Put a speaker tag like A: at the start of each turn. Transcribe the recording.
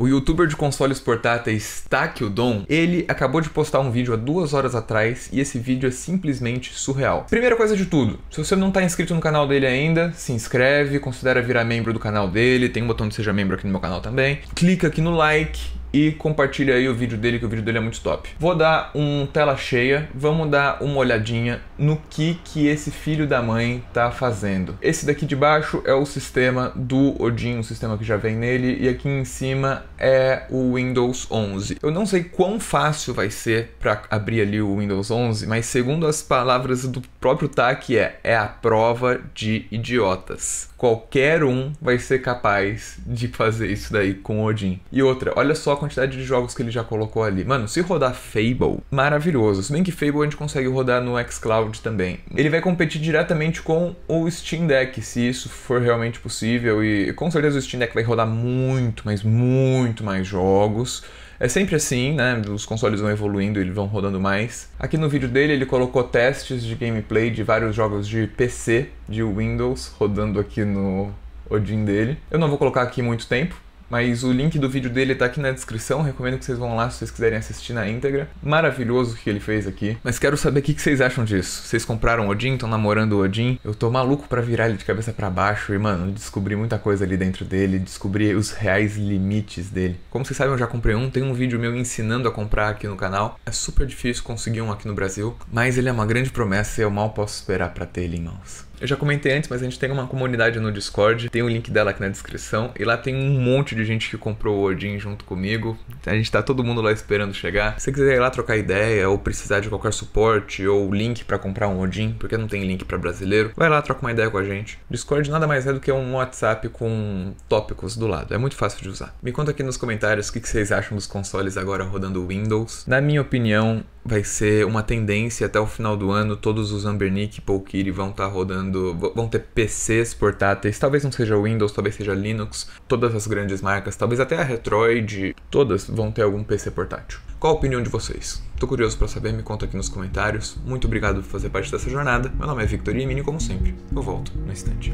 A: O youtuber de consoles portáteis Takyudon, ele acabou de postar um vídeo há duas horas atrás e esse vídeo é simplesmente surreal. Primeira coisa de tudo, se você não está inscrito no canal dele ainda, se inscreve, considera virar membro do canal dele, tem um botão de seja membro aqui no meu canal também. Clica aqui no like, e compartilha aí o vídeo dele, que o vídeo dele é muito top. Vou dar um tela cheia, vamos dar uma olhadinha no que que esse filho da mãe tá fazendo. Esse daqui de baixo é o sistema do Odin, o sistema que já vem nele, e aqui em cima é o Windows 11. Eu não sei quão fácil vai ser para abrir ali o Windows 11, mas segundo as palavras do próprio TAC é, é a prova de idiotas. Qualquer um vai ser capaz de fazer isso daí com o Odin. E outra, olha só quantidade de jogos que ele já colocou ali. Mano, se rodar Fable, maravilhoso. Se bem que Fable a gente consegue rodar no xCloud também. Ele vai competir diretamente com o Steam Deck, se isso for realmente possível. E com certeza o Steam Deck vai rodar muito, mas muito mais jogos. É sempre assim, né? Os consoles vão evoluindo, eles vão rodando mais. Aqui no vídeo dele ele colocou testes de gameplay de vários jogos de PC, de Windows, rodando aqui no Odin dele. Eu não vou colocar aqui muito tempo, mas o link do vídeo dele tá aqui na descrição, recomendo que vocês vão lá se vocês quiserem assistir na íntegra. Maravilhoso o que ele fez aqui. Mas quero saber o que vocês acham disso. Vocês compraram Odin, estão namorando o Odin? Eu tô maluco pra virar ele de cabeça para baixo e, mano, descobri muita coisa ali dentro dele, descobri os reais limites dele. Como vocês sabem, eu já comprei um, tem um vídeo meu ensinando a comprar aqui no canal. É super difícil conseguir um aqui no Brasil, mas ele é uma grande promessa e eu mal posso esperar para ter ele em mãos. Eu já comentei antes, mas a gente tem uma comunidade no Discord, tem o link dela aqui na descrição, e lá tem um monte de gente que comprou o Odin junto comigo. A gente tá todo mundo lá esperando chegar. Se você quiser ir lá trocar ideia, ou precisar de qualquer suporte, ou link para comprar um Odin, porque não tem link para brasileiro, vai lá, troca uma ideia com a gente. Discord nada mais é do que um WhatsApp com tópicos do lado, é muito fácil de usar. Me conta aqui nos comentários o que vocês acham dos consoles agora rodando Windows. Na minha opinião, vai ser uma tendência até o final do ano, todos os Ambernic e Polkiri vão estar tá rodando, vão ter PCs portáteis, talvez não seja Windows, talvez seja Linux, todas as grandes marcas, talvez até a Retroid, todas vão ter algum PC portátil. Qual a opinião de vocês? Tô curioso para saber, me conta aqui nos comentários. Muito obrigado por fazer parte dessa jornada. Meu nome é Victor Mini, como sempre. Eu volto no instante.